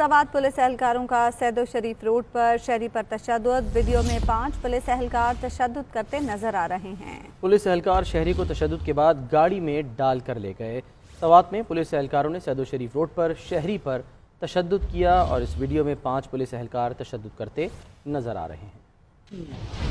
सवाद पुलिस एहलकारों का सैदो शरीफ रोड पर शहरी पर तशद वीडियो में पांच पुलिस एहलकार तशद करते नजर आ रहे हैं पुलिस एहलकार शहरी को तशद के बाद गाड़ी में डाल कर ले गए सवाद में पुलिस एहलकारों ने सैदो शरीफ रोड पर शहरी पर तशद किया और इस वीडियो में पांच पुलिस एहलकार तशद करते नजर आ रहे हैं